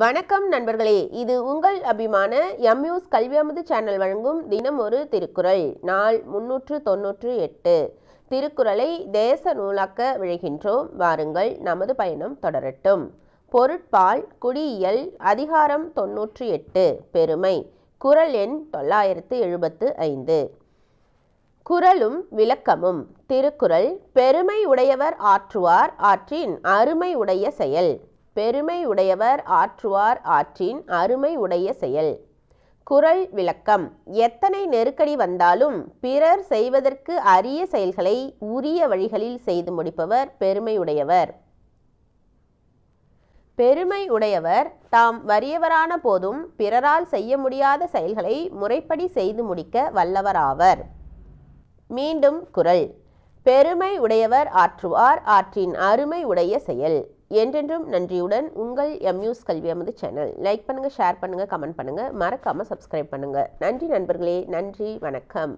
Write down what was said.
வணக்கம் நண்பர்களே இது உங்கள் அபிமான எம்யூஸ் அமது சேனல் வழங்கும் தினம் ஒரு திருக்குறள் நாள் முன்னூற்று தொன்னூற்று எட்டு திருக்குறளை தேச நூலாக்க விழைகின்றோம் வாருங்கள் நமது பயணம் தொடரட்டும் பொருட்பால் குடியியல் அதிகாரம் தொன்னூற்று எட்டு பெருமை குரல் எண் தொள்ளாயிரத்து எழுபத்து ஐந்து குரலும் விளக்கமும் திருக்குறள் பெருமை உடையவர் ஆற்றுவார் ஆற்றின் அருமை உடைய செயல் பெருமை உடையவர் ஆற்றுவார் ஆற்றின் அருமை உடைய செயல் குரல் விளக்கம் எத்தனை நெருக்கடி வந்தாலும் பிறர் செய்வதற்கு அரிய செயல்களை உரிய வழிகளில் செய்து முடிப்பவர் பெருமையுடையவர் பெருமை உடையவர் தாம் வறியவரான போதும் பிறரால் செய்ய முடியாத செயல்களை முறைப்படி செய்து முடிக்க வல்லவராவர் மீண்டும் குரல் பெருமை உடையவர் ஆற்றுவார் ஆற்றின் அருமை உடைய செயல் என்றென்றும் நன்றியுடன் உங்கள் எம்யூஸ் கல்வி அமது சேனல் லைக் பண்ணுங்கள் ஷேர் பண்ணுங்கள் கமெண்ட் பண்ணுங்கள் மறக்காமல் சப்ஸ்கிரைப் பண்ணுங்கள் நன்றி நண்பர்களே நன்றி வணக்கம்